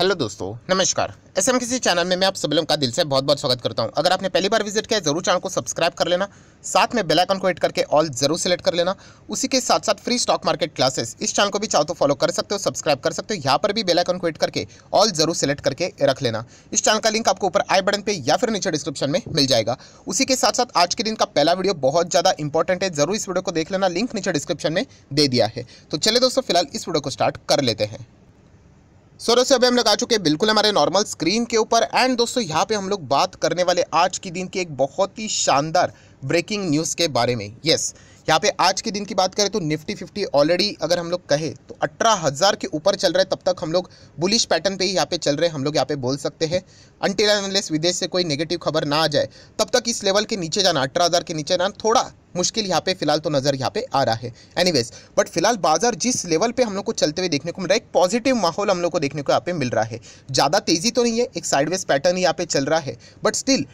hello दोस्तों नमस्कार S M किसी चैनल में मैं आप सभी लोगों का दिल से बहुत बहुत स्वागत करता हूं अगर आपने पहली बार विजिट किया जरूर चैनल को सब्सक्राइब कर लेना साथ में बेल आइकन को हिट करके ऑल जरूर सेलेक्ट कर लेना उसी के साथ साथ फ्री स्टॉक मार्केट क्लासेस इस चैनल को भी चाहो तो फॉलो कर सकते हो सब्सक्राइब कर सकते हो यहाँ पर भी बेलाइकन को हिट करके ऑल जरूर सेलेक्ट करके रख लेना इस चैनल का लिंक आपको ऊपर आई बटन पर या फिर नीचे डिस्क्रिप्शन में मिल जाएगा उसी के साथ साथ आज के दिन का पहला वीडियो बहुत ज़्यादा इंपॉर्टेंट है जरूर इस वीडियो को देख लेना लिंक नीचे डिस्क्रिप्शन में दे दिया है तो चले दोस्तों फिलहाल इस वीडियो को स्टार्ट कर लेते हैं सो दोस्तों अभी हम लोग आ चुके हैं बिल्कुल हमारे नॉर्मल स्क्रीन के ऊपर एंड दोस्तों यहाँ पे हम लोग बात करने वाले आज की दिन की एक बहुत ही शानदार ब्रेकिंग न्यूज़ के बारे में यस yes, यहाँ पे आज के दिन की बात करें तो निफ्टी फिफ्टी ऑलरेडी अगर हम लोग कहें तो अठारह हज़ार के ऊपर चल रहा है तब तक हम लोग बुलिश पैटर्न पे ही यहाँ पे चल रहे हैं हम लोग यहाँ पे बोल सकते हैं अनटिल एनलेस विदेश से कोई नेगेटिव खबर ना आ जाए तब तक इस लेवल के नीचे जाना अठारह के नीचे जाना थोड़ा मुश्किल यहाँ पे फिलहाल तो नज़र यहाँ पे आ रहा है एनीवेज बट फिलहाल बाजार जिस लेवल पे हम लोग को चलते हुए देखने को मिल रहा है एक पॉजिटिव माहौल हम लोग को देखने को यहाँ पे मिल रहा है ज़्यादा तेज़ी तो नहीं है एक साइडवेज पैटर्न यहाँ पे चल रहा है बट स्टिल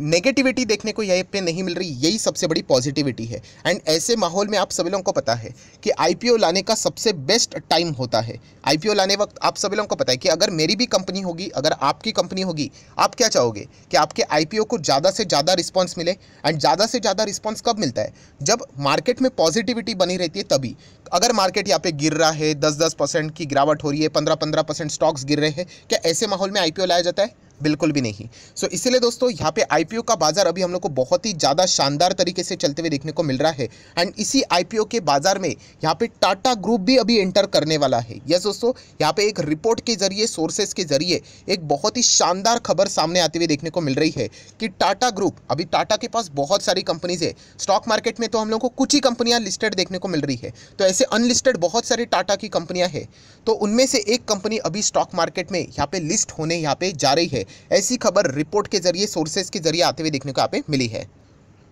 नेगेटिविटी देखने को यहीं पे नहीं मिल रही यही सबसे बड़ी पॉजिटिविटी है एंड ऐसे माहौल में आप सभी लोगों को पता है कि आईपीओ लाने का सबसे बेस्ट टाइम होता है आईपीओ लाने वक्त आप सभी लोगों को पता है कि अगर मेरी भी कंपनी होगी अगर आपकी कंपनी होगी आप क्या चाहोगे कि आपके आई को ज़्यादा से ज़्यादा रिस्पॉन्स मिले एंड ज़्यादा से ज़्यादा रिस्पॉन्स कब मिलता है जब मार्केट में पॉजिटिविटी बनी रहती है तभी अगर मार्केट यहाँ पे गिर रहा है दस दस परसेंट की गिरावट हो रही है पंद्रह पंद्रह परसेंट स्टॉक्स गिर रहे हैं क्या ऐसे माहौल में आई लाया जाता है बिल्कुल भी नहीं सो so, इसीलिए दोस्तों यहाँ पे आईपीओ का बाज़ार अभी हम लोग को बहुत ही ज़्यादा शानदार तरीके से चलते हुए देखने को मिल रहा है एंड इसी आईपीओ के बाज़ार में यहाँ पे टाटा ग्रुप भी अभी एंटर करने वाला है यस दोस्तों यहाँ पे एक रिपोर्ट के जरिए सोर्सेज के जरिए एक बहुत ही शानदार खबर सामने आते हुए देखने को मिल रही है कि टाटा ग्रुप अभी टाटा के पास बहुत सारी कंपनीज है स्टॉक मार्केट में तो हम लोग को कुछ ही कंपनियाँ लिस्टेड देखने को मिल रही है तो ऐसे अनलिस्टेड बहुत सारी टाटा की कंपनियाँ हैं तो उनमें से एक कंपनी अभी स्टॉक मार्केट में यहाँ पे लिस्ट होने यहाँ पे जा रही है ऐसी खबर रिपोर्ट के जरिए सोर्सेज के जरिए आते हुए देखने को यहाँ पे मिली है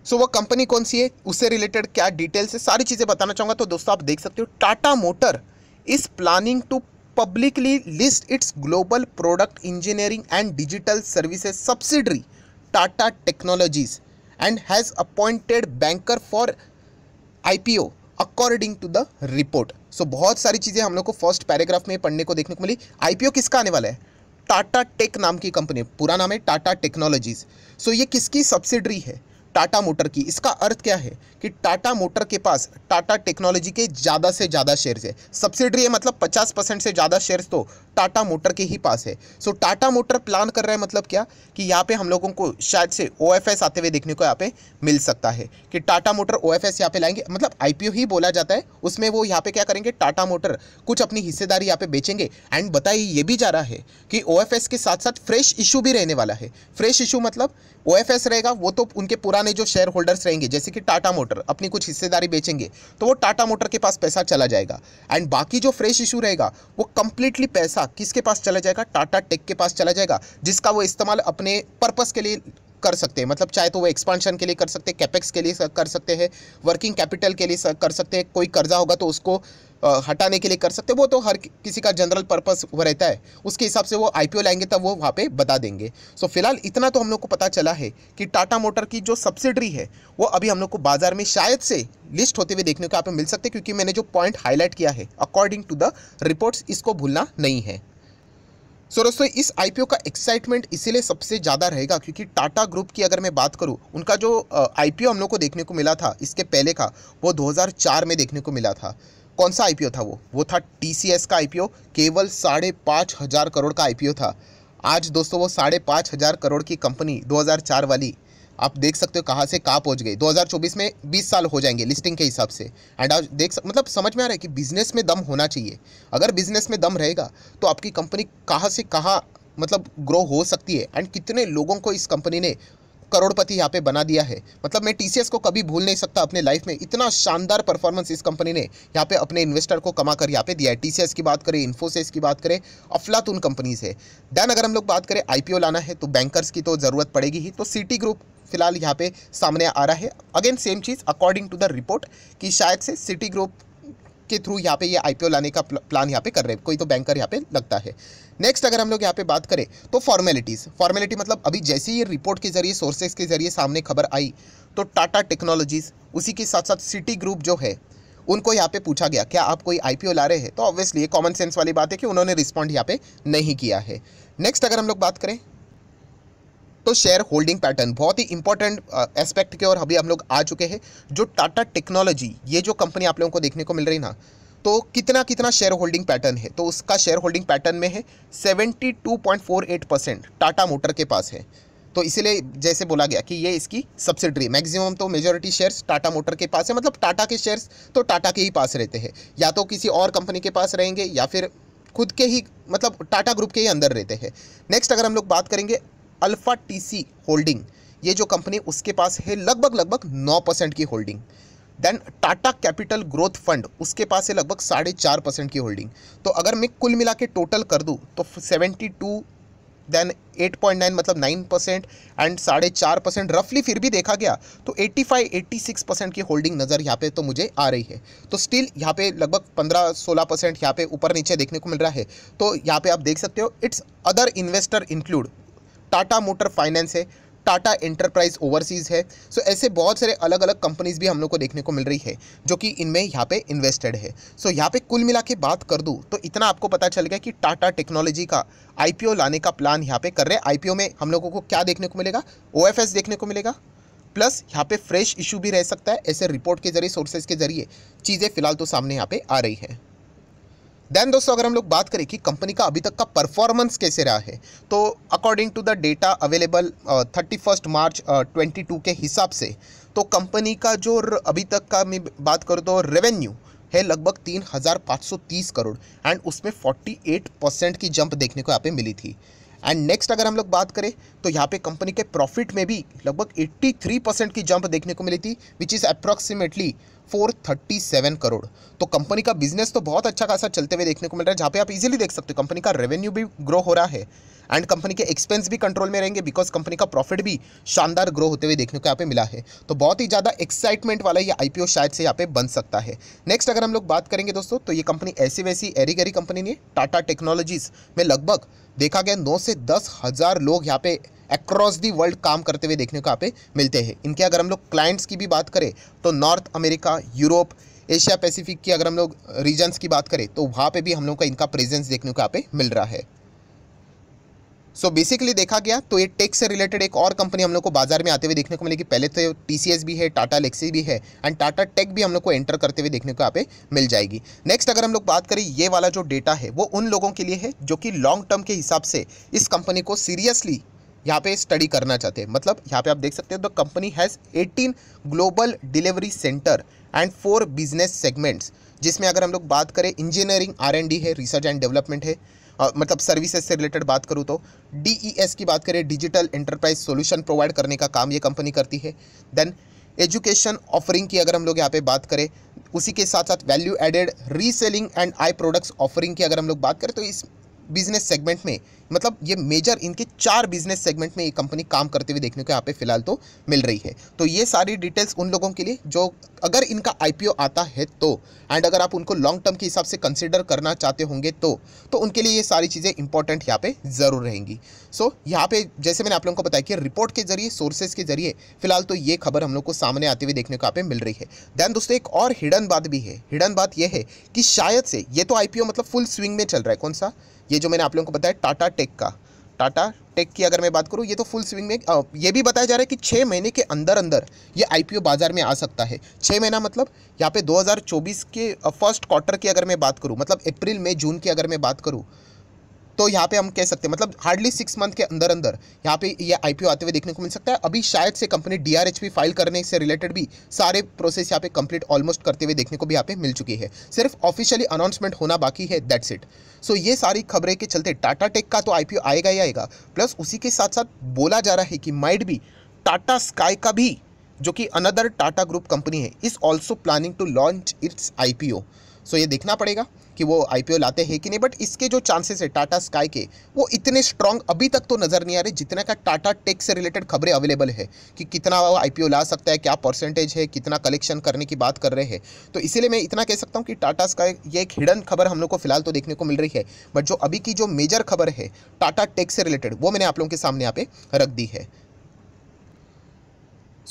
सो so, वो कंपनी कौन सी है उससे रिलेटेड क्या डिटेल्स है सारी चीज़ें बताना चाहूँगा तो दोस्तों आप देख सकते हो Tata motor is planning to publicly list its global product engineering and digital services subsidiary Tata Technologies and has appointed banker for IPO according to the report so बहुत सारी चीज़ें हम लोग को फर्स्ट पैराग्राफ में पढ़ने को देखने को मिली आईपीओ किसका आने वाला है टाटा टेक नाम की कंपनी पूरा नाम है टाटा टेक्नोलॉजीज़ सो ये किसकी सब्सिडरी है टाटा मोटर की इसका अर्थ क्या है कि टाटा मोटर के पास टाटा टेक्नोलॉजी के ज़्यादा से ज़्यादा शेयर्स है सब्सिडरी है मतलब 50 परसेंट से ज़्यादा शेयर्स तो टाटा मोटर के ही पास है सो टाटा मोटर प्लान कर रहा है मतलब क्या कि यहाँ पे हम लोगों को शायद से ओ आते हुए देखने को यहाँ पे मिल सकता है कि टाटा मोटर ओ एफ यहाँ पे लाएंगे मतलब आई ही बोला जाता है उसमें वो यहाँ पे क्या करेंगे टाटा मोटर कुछ अपनी हिस्सेदारी यहाँ पे बेचेंगे एंड बताइए ये भी जा रहा है कि ओ के साथ साथ फ्रेश इशू भी रहने वाला है फ्रेश इशू मतलब ओ रहेगा वो तो उनके पुराने जो शेयर होल्डर्स रहेंगे जैसे कि टाटा मोटर अपनी कुछ हिस्सेदारी बेचेंगे तो वो टाटा मोटर के पास पैसा चला जाएगा एंड बाकी जो फ्रेश इशू रहेगा वो कम्प्लीटली पैसा किसके पास चला जाएगा टाटा टेक के पास चला जाएगा जिसका वो इस्तेमाल अपने पर्पज़ के लिए कर सकते हैं मतलब चाहे तो वो एक्सपांशन के लिए कर सकते हैं कैपेक्स के लिए कर सकते हैं वर्किंग कैपिटल के लिए कर सकते हैं कोई कर्जा होगा तो उसको हटाने के लिए कर सकते हैं वो तो हर किसी का जनरल पर्पस वो रहता है उसके हिसाब से वो आईपीओ लाएंगे तब वो वहाँ पे बता देंगे सो so, फिलहाल इतना तो हम लोग को पता चला है कि टाटा मोटर की जो सब्सिडरी है वो अभी हम लोग को बाजार में शायद से लिस्ट होते हुए देखने को आप मिल सकते हैं क्योंकि मैंने जो पॉइंट हाईलाइट किया है अकॉर्डिंग टू द रिपोर्ट्स इसको भूलना नहीं है सो दोस्तों इस आईपीओ का एक्साइटमेंट इसीलिए सबसे ज़्यादा रहेगा क्योंकि टाटा ग्रुप की अगर मैं बात करूँ उनका जो आईपीओ हम लोग को देखने को मिला था इसके पहले का वो 2004 में देखने को मिला था कौन सा आईपीओ था वो वो था टीसीएस का आईपीओ केवल साढ़े पाँच हज़ार करोड़ का आईपीओ था आज दोस्तों वो साढ़े पाँच हज़ार करोड़ की कंपनी दो वाली आप देख सकते हो कहाँ से कहाँ पहुँच गई 2024 में 20 साल हो जाएंगे लिस्टिंग के हिसाब से एंड आप देख सक मतलब समझ में आ रहा है कि बिज़नेस में दम होना चाहिए अगर बिज़नेस में दम रहेगा तो आपकी कंपनी कहाँ से कहाँ मतलब ग्रो हो सकती है एंड कितने लोगों को इस कंपनी ने करोड़पति यहाँ पे बना दिया है मतलब मैं टीसीएस को कभी भूल नहीं सकता अपने लाइफ में इतना शानदार परफॉर्मेंस इस कंपनी ने यहाँ पे अपने इन्वेस्टर को कमा कर यहाँ पे दिया है टीसीएस की बात करें इन्फोसिस की बात करें अफलातून कंपनीज है देन अगर हम लोग बात करें आईपीओ लाना है तो बैंकर्स की तो ज़रूरत पड़ेगी ही तो सिटी ग्रुप फिलहाल यहाँ पे सामने आ रहा है अगेन सेम चीज़ अकॉर्डिंग टू द रिपोर्ट कि शायद से सिटी ग्रुप के थ्रू यहाँ पे ये आईपीओ लाने का प्लान यहाँ पे कर रहे हैं कोई तो बैंकर यहाँ पे लगता है नेक्स्ट अगर हम लोग यहाँ पे बात करें तो फॉर्मेलिटीज़ फॉर्मेलिटी मतलब अभी जैसे ये रिपोर्ट के जरिए सोर्सेज के जरिए सामने खबर आई तो टाटा टेक्नोलॉजीज़ उसी के साथ साथ सिटी ग्रुप जो है उनको यहाँ पे पूछा गया क्या आप कोई आईपीओ ला रहे हैं तो ऑब्वियसली कॉमन सेंस वाली बात है कि उन्होंने रिस्पॉन्ड यहाँ पे नहीं किया है नेक्स्ट अगर हम लोग बात करें तो शेयर होल्डिंग पैटर्न बहुत ही इंपॉर्टेंट एस्पेक्ट के और अभी हम लोग आ चुके हैं जो टाटा टेक्नोलॉजी ये जो कंपनी आप लोगों को देखने को मिल रही ना तो कितना कितना शेयर होल्डिंग पैटर्न है तो उसका शेयर होल्डिंग पैटर्न में है 72.48 परसेंट टाटा मोटर के पास है तो इसीलिए जैसे बोला गया कि ये इसकी सब्सिडरी मैक्सिमम तो मेजोरिटी शेयर्स टाटा मोटर के पास है मतलब टाटा के शेयर्स तो टाटा के ही पास रहते हैं या तो किसी और कंपनी के पास रहेंगे या फिर खुद के ही मतलब टाटा ग्रुप के ही अंदर रहते हैं नेक्स्ट अगर हम लोग बात करेंगे अल्फ़ा टीसी होल्डिंग ये जो कंपनी उसके पास है लगभग लगभग नौ परसेंट की holding then Tata capital growth fund उसके पास है लगभग साढ़े चार परसेंट की होल्डिंग तो अगर मैं कुल मिला के टोटल कर दूँ तो सेवेंटी टू देन 8.9 मतलब 9 परसेंट एंड साढ़े चार परसेंट रफली फिर भी देखा गया तो 85 86 परसेंट की होल्डिंग नज़र यहाँ पे तो मुझे आ रही है तो स्टिल यहाँ पे लगभग 15 16 परसेंट यहाँ पे ऊपर नीचे देखने को मिल रहा है तो यहाँ पे आप देख सकते हो its other investor include Tata motor finance है टाटा इंटरप्राइज ओवरसीज़ है सो so, ऐसे बहुत सारे अलग अलग कंपनीज भी हम लोग को देखने को मिल रही है जो कि इनमें यहाँ पे इन्वेस्टेड है सो so, यहाँ पे कुल मिला के बात कर दूँ तो इतना आपको पता चल गया कि टाटा टेक्नोलॉजी का आईपीओ लाने का प्लान यहाँ पे कर रहे हैं आईपीओ में हम लोगों को क्या देखने को मिलेगा ओ देखने को मिलेगा प्लस यहाँ पे फ्रेश इशू भी रह सकता है ऐसे रिपोर्ट के जरिए सोर्सेज के जरिए चीज़ें फिलहाल तो सामने यहाँ पे आ रही हैं दैन दोस्तों अगर हम लोग बात करें कि कंपनी का अभी तक का परफॉर्मेंस कैसे रहा है तो according to the data available thirty first March twenty two के हिसाब से तो कंपनी का जो अभी तक का मैं बात करूँ तो रेवेन्यू है लगभग तीन हज़ार पाँच सौ तीस करोड़ एंड उसमें फोर्टी एट परसेंट की जंप देखने को यहाँ पे मिली थी एंड नेक्स्ट अगर हम लोग बात करें तो यहाँ पे कंपनी के प्रॉफिट में भी लगभग 83 परसेंट की जंप देखने को मिली थी विच इज़ अप्रॉक्सीमेटली 437 करोड़ तो कंपनी का बिजनेस तो बहुत अच्छा खासा चलते हुए देखने को मिल रहा है जहाँ पे आप इजीली देख सकते हो कंपनी का रेवेन्यू भी ग्रो हो रहा है एंड कंपनी के एक्सपेंस भी कंट्रोल में रहेंगे बिकॉज कंपनी का प्रॉफिट भी शानदार ग्रो होते हुए देखने को यहाँ पे मिला है तो बहुत ही ज़्यादा एक्साइटमेंट वाला ये आईपीओ शायद से यहाँ पे बन सकता है नेक्स्ट अगर हम लोग बात करेंगे दोस्तों तो ये कंपनी ऐसी वैसी एरी गरी कंपनी ने टाटा टेक्नोलॉजीज़ में लगभग देखा गया नौ से दस हज़ार लोग यहाँ पे अक्रॉस दी वर्ल्ड काम करते हुए देखने को यहाँ पे मिलते हैं इनके अगर हम लोग क्लाइंट्स की भी बात करें तो north America Europe Asia Pacific की अगर हम लोग रीजन्स की बात करें तो वहाँ पर भी हम लोग का इनका प्रेजेंस देखने को यहाँ पे मिल रहा है सो so बेसिकली देखा गया तो ये टेक से रिलेटेड एक और कंपनी हम लोग को बाजार में आते हुए देखने को मिलेगी पहले तो टीसीएस भी है टाटा लेक्सी भी है एंड टाटा टेक भी हम लोग को एंटर करते हुए देखने को यहाँ पे मिल जाएगी नेक्स्ट अगर हम लोग बात करें ये वाला जो डेटा है वो उन लोगों के लिए है जो कि लॉन्ग टर्म के हिसाब से इस कंपनी को सीरियसली यहाँ पे स्टडी करना चाहते हैं मतलब यहाँ पे आप देख सकते हैं the company has 18 global delivery center and four business segments जिसमें अगर हम लोग बात करें इंजीनियरिंग आर है रिसर्च एंड डेवलपमेंट है मतलब सर्विसेज से रिलेटेड बात करूँ तो डी e की बात करें डिजिटल इंटरप्राइज सोल्यूशन प्रोवाइड करने का काम ये कंपनी करती है देन एजुकेशन ऑफरिंग की अगर हम लोग यहाँ पे बात करें उसी के साथ साथ value added reselling and I products offering की अगर हम लोग बात करें तो इस बिजनेस सेगमेंट में मतलब ये मेजर इनके चार बिजनेस सेगमेंट में ये कंपनी काम करते हुए देखने को यहाँ पे फिलहाल तो मिल रही है तो ये सारी डिटेल्स उन लोगों के लिए जो अगर इनका आईपीओ आता है तो एंड अगर आप उनको लॉन्ग टर्म के हिसाब से कंसिडर करना चाहते होंगे तो तो उनके लिए ये सारी चीज़ें इंपॉर्टेंट यहाँ पे ज़रूर रहेंगी सो so, यहाँ पे जैसे मैंने आप लोगों को बताया कि रिपोर्ट के जरिए सोर्सेज के जरिए फिलहाल तो ये खबर हम लोग को सामने आते हुए देखने को यहाँ पे मिल रही है दैन दोस्तों एक और हिडन बात भी है हिडन बात यह है कि शायद से ये तो आई मतलब फुल स्विंग में चल रहा है कौन सा ये जो मैंने आप लोगों को बताया टाटा टेक का टाटा टेक की अगर मैं बात करूँ ये तो फुल स्विंग में ये भी बताया जा रहा है कि छः महीने के अंदर अंदर ये आईपीओ बाज़ार में आ सकता है छः महीना मतलब यहाँ पे 2024 के फर्स्ट क्वार्टर की अगर मैं बात करूँ मतलब अप्रैल मई जून की अगर मैं बात करूँ तो यहाँ पे हम कह सकते हैं मतलब हार्डली सिक्स मंथ के अंदर अंदर यहाँ पे ये आईपीओ आते हुए देखने को मिल सकता है अभी शायद से कंपनी डी फाइल करने से रिलेटेड भी सारे प्रोसेस यहाँ पे कंप्लीट ऑलमोस्ट करते हुए देखने को भी यहाँ पे मिल चुकी है सिर्फ ऑफिशियली अनाउंसमेंट होना बाकी है दैट्स इट सो ये सारी खबरें के चलते टाटा टेक का तो आई आएगा ही आएगा प्लस उसी के साथ साथ बोला जा रहा है कि माइड भी टाटा स्काई का भी जो कि अनदर टाटा ग्रुप कंपनी है is also planning to launch its I so ये देखना पड़ेगा कि वो आईपीओ लाते हैं कि नहीं बट इसके जो चांसेस है टाटा स्काई के वो इतने स्ट्रांग अभी तक तो नज़र नहीं आ रहे जितना का टाटा टेक से रिलेटेड खबरें अवेलेबल है कि कितना वो आईपीओ ला सकता है क्या परसेंटेज है कितना कलेक्शन करने की बात कर रहे हैं तो इसीलिए मैं इतना कह सकता हूँ कि टाटा स्काई ये एक हिडन खबर हम लोग को फिलहाल तो देखने को मिल रही है बट जो अभी की जो मेजर खबर है टाटा टेक से रिलेटेड वो मैंने आप लोगों के सामने यहाँ पे रख दी है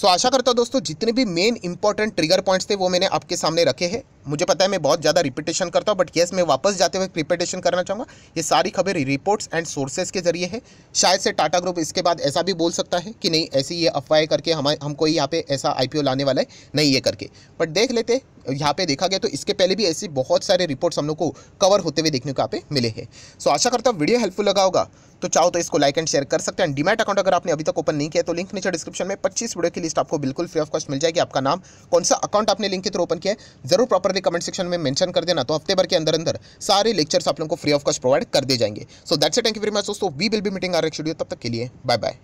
सो so, आशा करता हूँ दोस्तों जितने भी मेन इंपॉर्टेंट ट्रिगर पॉइंट्स थे वो मैंने आपके सामने रखे हैं मुझे पता है मैं बहुत ज़्यादा रिपीटेशन करता हूँ बट येस मैं वापस जाते हुए रिपीटेशन करना चाहूँगा ये सारी खबर रिपोर्ट्स एंड सोर्सेज के जरिए है शायद से टाटा ग्रुप इसके बाद ऐसा भी बोल सकता है कि नहीं ऐसी ये अफवाह करके हम हमको यहाँ पे ऐसा आई लाने वाला है नहीं ये करके बट देख लेते यहाँ पे देखा गया तो इसके पहले भी ऐसी बहुत सारे रिपोर्ट्स हम लोग को कवर होते हुए देखने को यहाँ पे मिले हैं सो आशा करता हूँ वीडियो हेल्पफुल लगा होगा तो चाहो तो इसको लाइक एंड शेयर कर सकते हैं डिमेट अकाउंट अगर आपने अभी तक ओपन नहीं किया तो लिंक नीचे डिस्क्रिप्शन में पच्चीस वीडियो की लिस्ट आपको बिल्कुल फ्री ऑफ कॉस्ट मिल जाएगी आपका नाम कौन सा अकाउंट आपने लिंक के थ्रू ओपन किया है जरूर प्रॉपर पर कमेंट सेक्शन में मेंशन कर देना तो हफ्ते भर के अंदर अंदर सारे लेक्चर्स आप लोगों को फ्री ऑफ कॉस्ट प्रोवाइड कर दिए जाएंगे so that's thank you very much दोस्तों we will be meeting are एक स्टूडियो तब तक के लिए बाय बाय